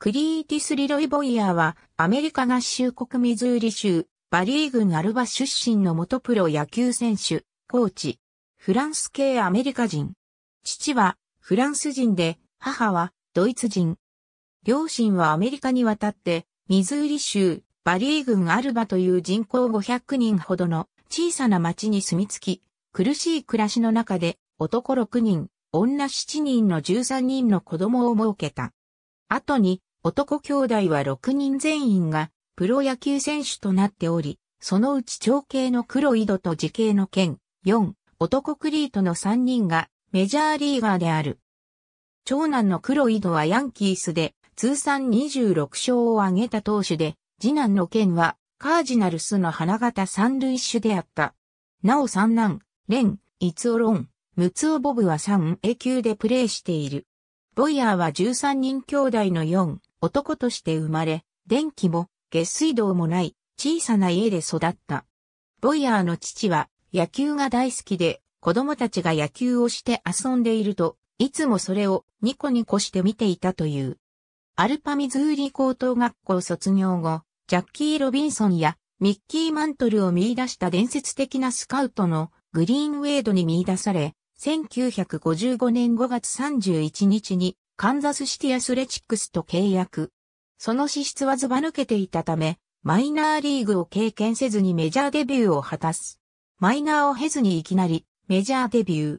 クリーティス・リロイ・ボイヤーは、アメリカ合衆国ミズーリ州、バリー郡アルバ出身の元プロ野球選手、コーチ。フランス系アメリカ人。父は、フランス人で、母は、ドイツ人。両親はアメリカに渡って、ミズーリ州、バリー郡アルバという人口500人ほどの小さな町に住み着き、苦しい暮らしの中で、男6人、女7人の13人の子供を設けた。後に男兄弟は6人全員がプロ野球選手となっており、そのうち長兄の黒井戸と時兄の剣、4、男クリートの3人がメジャーリーガーである。長男の黒井戸はヤンキースで通算26勝を挙げた投手で、次男の剣はカージナルスの花形三塁手であった。なお三男、レン、イツオロン、ムツオボブは 3A 級でプレーしている。ボイヤーは13人兄弟の4、男として生まれ、電気も下水道もない小さな家で育った。ボイヤーの父は野球が大好きで子供たちが野球をして遊んでいると、いつもそれをニコニコして見ていたという。アルパミズーリ高等学校卒業後、ジャッキー・ロビンソンやミッキー・マントルを見出した伝説的なスカウトのグリーンウェイドに見出され、1955年5月31日にカンザスシティアスレチックスと契約。その資質はずば抜けていたため、マイナーリーグを経験せずにメジャーデビューを果たす。マイナーを経ずにいきなりメジャーデビュー。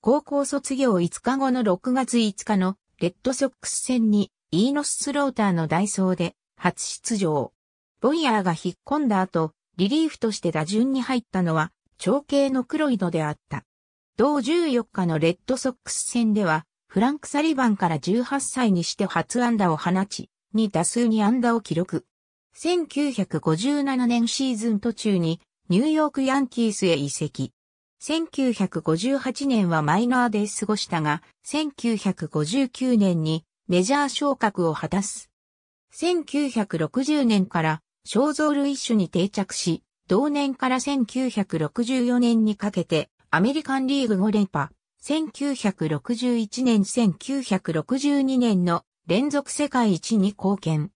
高校卒業5日後の6月5日のレッドソックス戦にイーノス・スローターの代走で初出場。ボイヤーが引っ込んだ後、リリーフとして打順に入ったのは長兄のクロイドであった。同14日のレッドソックス戦ではフランク・サリバンから18歳にして初安打を放ち、2打数に安打を記録。1957年シーズン途中にニューヨークヤンキースへ移籍。1958年はマイナーで過ごしたが、1959年にメジャー昇格を果たす。1960年から肖像類種に定着し、同年から1964年にかけてアメリカンリーグ5連覇、1961年1962年の連続世界一に貢献。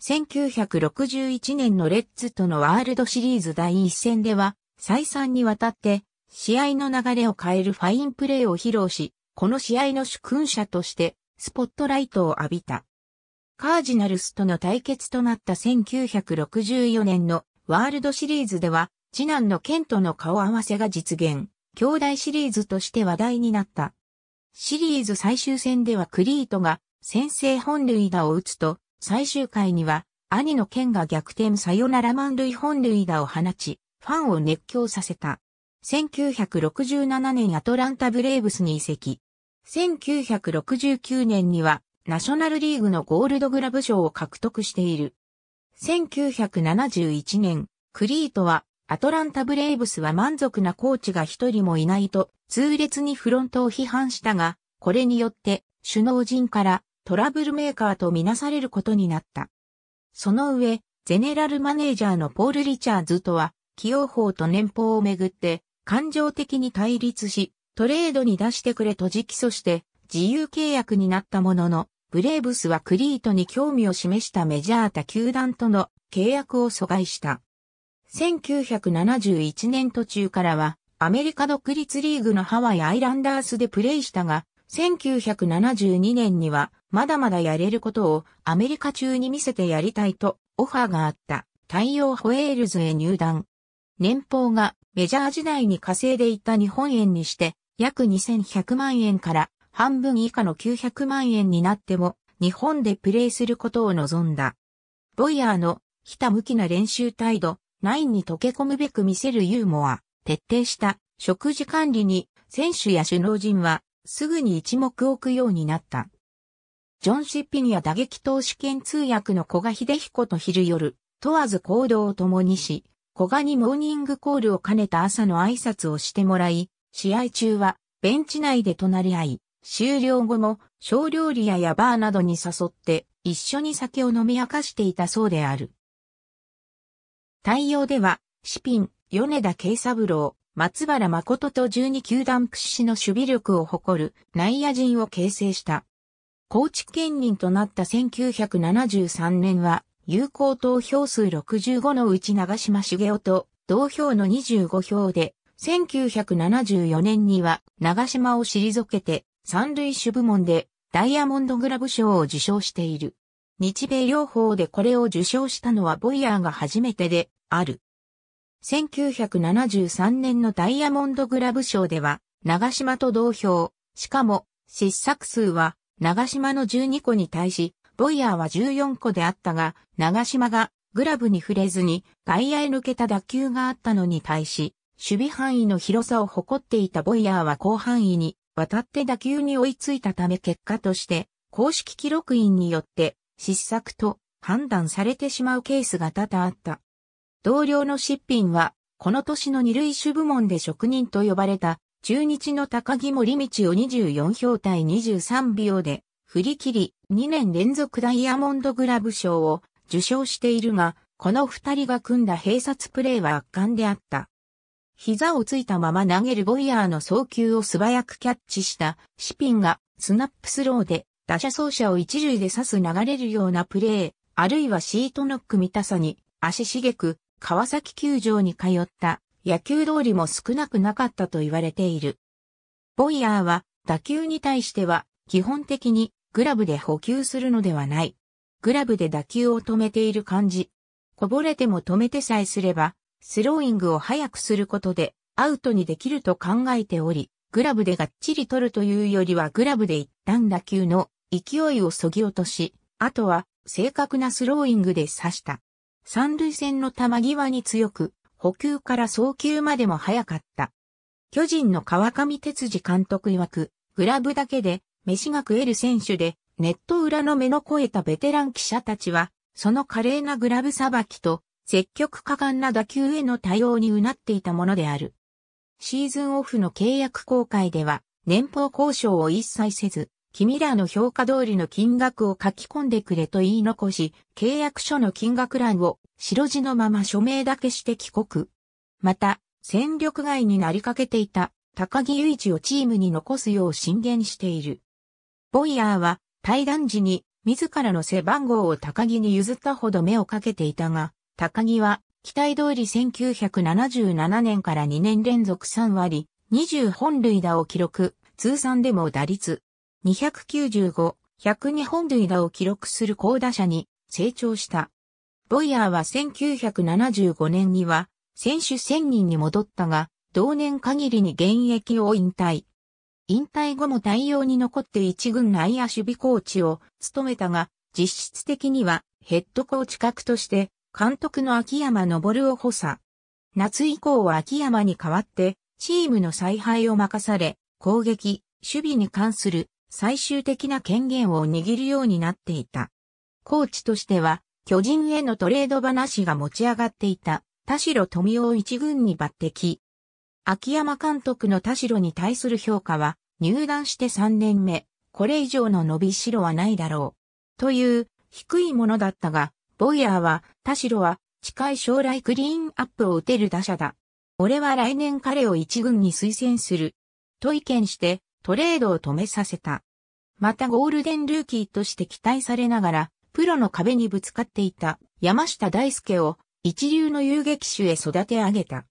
1961年のレッズとのワールドシリーズ第一戦では、再三にわたって、試合の流れを変えるファインプレーを披露し、この試合の主君者として、スポットライトを浴びた。カージナルスとの対決となった1964年のワールドシリーズでは、次男のケンとの顔合わせが実現。兄弟シリーズとして話題になった。シリーズ最終戦ではクリートが先制本塁打を打つと、最終回には兄のケンが逆転サヨナラ満塁本塁打を放ち、ファンを熱狂させた。1967年アトランタブレーブスに移籍。1969年にはナショナルリーグのゴールドグラブ賞を獲得している。1971年、クリートはアトランタブレイブスは満足なコーチが一人もいないと痛烈にフロントを批判したが、これによって首脳陣からトラブルメーカーとみなされることになった。その上、ゼネラルマネージャーのポール・リチャーズとは、起用法と年俸をめぐって感情的に対立し、トレードに出してくれと直訴して自由契約になったものの、ブレイブスはクリートに興味を示したメジャータ球団との契約を阻害した。1971年途中からは、アメリカ独立リーグのハワイアイランダースでプレイしたが、1972年には、まだまだやれることをアメリカ中に見せてやりたいとオファーがあった太陽ホエールズへ入団。年俸がメジャー時代に稼いでいた日本円にして約2100万円から半分以下の900万円になっても日本でプレーすることを望んだ。ボイヤーのひたむきな練習態度、ンに溶け込むべく見せるユーモア、徹底した食事管理に選手や首脳陣はすぐに一目置くようになった。ジョン・シッピニア打撃投手兼通訳の古賀秀彦と昼夜、問わず行動を共にし、古賀にモーニングコールを兼ねた朝の挨拶をしてもらい、試合中はベンチ内で隣り合い、終了後も小料理屋やバーなどに誘って一緒に酒を飲み明かしていたそうである。対応では、シピン、米田慶三郎、松原誠と12球団屈指の守備力を誇る内野陣を形成した。高知県人となった1973年は、有効投票数65のうち長島茂雄と同票の25票で、1974年には長島を退けて三類種部門でダイヤモンドグラブ賞を受賞している。日米両方でこれを受賞したのはボイヤーが初めてで、ある。1973年のダイヤモンドグラブ賞では、長島と同票、しかも、失策数は、長島の12個に対し、ボイヤーは14個であったが、長島がグラブに触れずに外野へ抜けた打球があったのに対し、守備範囲の広さを誇っていたボイヤーは広範囲に渡って打球に追いついたため結果として、公式記録員によって失策と判断されてしまうケースが多々あった。同僚のシッピンは、この年の二塁手部門で職人と呼ばれた、中日の高木森道を24票対23秒で、振り切り、2年連続ダイヤモンドグラブ賞を受賞しているが、この二人が組んだ併殺プレーは圧巻であった。膝をついたまま投げるボイヤーの送球を素早くキャッチしたシピンがスナップスローで打者走者を一塁で刺す流れるようなプレー、あるいはシートノック見たさに足しげく川崎球場に通った野球通りも少なくなかったと言われている。ボイヤーは打球に対しては基本的にグラブで補給するのではない。グラブで打球を止めている感じ。こぼれても止めてさえすれば、スローイングを早くすることでアウトにできると考えており、グラブでがっちり取るというよりはグラブで一旦打球の勢いをそぎ落とし、あとは正確なスローイングで刺した。三塁線の球際に強く、補給から送球までも早かった。巨人の川上哲司監督曰く、グラブだけで飯が食える選手で、ネット裏の目の肥えたベテラン記者たちは、その華麗なグラブさばきと、積極果敢な打球への対応にうなっていたものである。シーズンオフの契約公開では、年俸交渉を一切せず、君らの評価通りの金額を書き込んでくれと言い残し、契約書の金額欄を白地のまま署名だけして帰国。また、戦力外になりかけていた高木雄一をチームに残すよう進言している。ボイヤーは対談時に自らの背番号を高木に譲ったほど目をかけていたが、高木は期待通り1977年から2年連続3割、20本塁打を記録、通算でも打率、295、102本塁打を記録する高打者に成長した。ボイヤーは1975年には選手1000人に戻ったが、同年限りに現役を引退。引退後も対応に残って一軍内野守備コーチを務めたが、実質的にはヘッドコーチ格として監督の秋山昇を補佐。夏以降は秋山に代わってチームの采配を任され、攻撃、守備に関する最終的な権限を握るようになっていた。コーチとしては、巨人へのトレード話が持ち上がっていた、田代富雄一軍に抜擢。秋山監督の田代に対する評価は、入団して3年目、これ以上の伸びしろはないだろう。という、低いものだったが、ボイヤーは、田代は、近い将来クリーンアップを打てる打者だ。俺は来年彼を一軍に推薦する。と意見して、トレードを止めさせた。またゴールデンルーキーとして期待されながら、プロの壁にぶつかっていた山下大輔を一流の遊撃手へ育て上げた。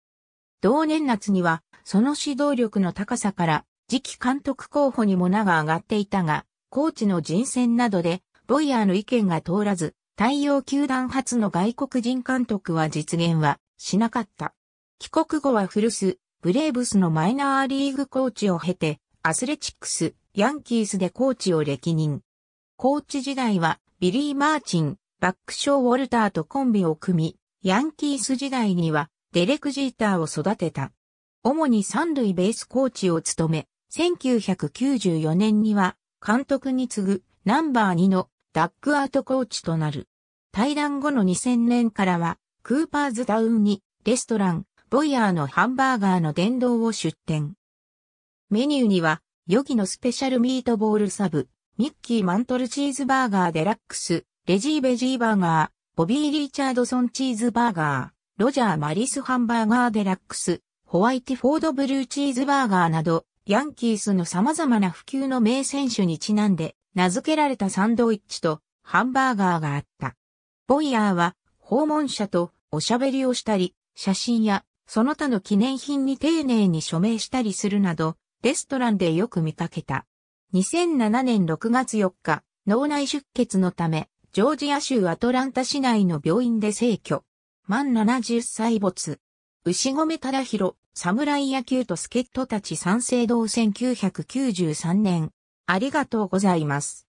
同年夏には、その指導力の高さから、次期監督候補にも名が上がっていたが、コーチの人選などで、ボイヤーの意見が通らず、対応球団初の外国人監督は実現はしなかった。帰国後は古巣、ブレーブスのマイナーリーグコーチを経て、アスレチックス、ヤンキースでコーチを歴任。コーチ時代は、ビリー・マーチン、バックショー・ウォルターとコンビを組み、ヤンキース時代には、デレク・ジーターを育てた。主に三塁ベースコーチを務め、1994年には、監督に次ぐナンバー2のダックアートコーチとなる。対談後の2000年からは、クーパーズタウンにレストラン、ボイヤーのハンバーガーの殿堂を出店。メニューには、ヨギのスペシャルミートボールサブ、ミッキーマントルチーズバーガーデラックス、レジーベジーバーガー、ボビー・リーチャードソンチーズバーガー、ロジャー・マリスハンバーガーデラックス、ホワイティフォードブルーチーズバーガーなど、ヤンキースの様々な普及の名選手にちなんで、名付けられたサンドイッチとハンバーガーがあった。ボイヤーは訪問者とおしゃべりをしたり、写真やその他の記念品に丁寧に署名したりするなど、レストランでよく見かけた。2007年6月4日、脳内出血のため、ジョージア州アトランタ市内の病院で逝去。満70歳没。牛込忠弘、侍野球と助っ人たち賛成同1993年。ありがとうございます。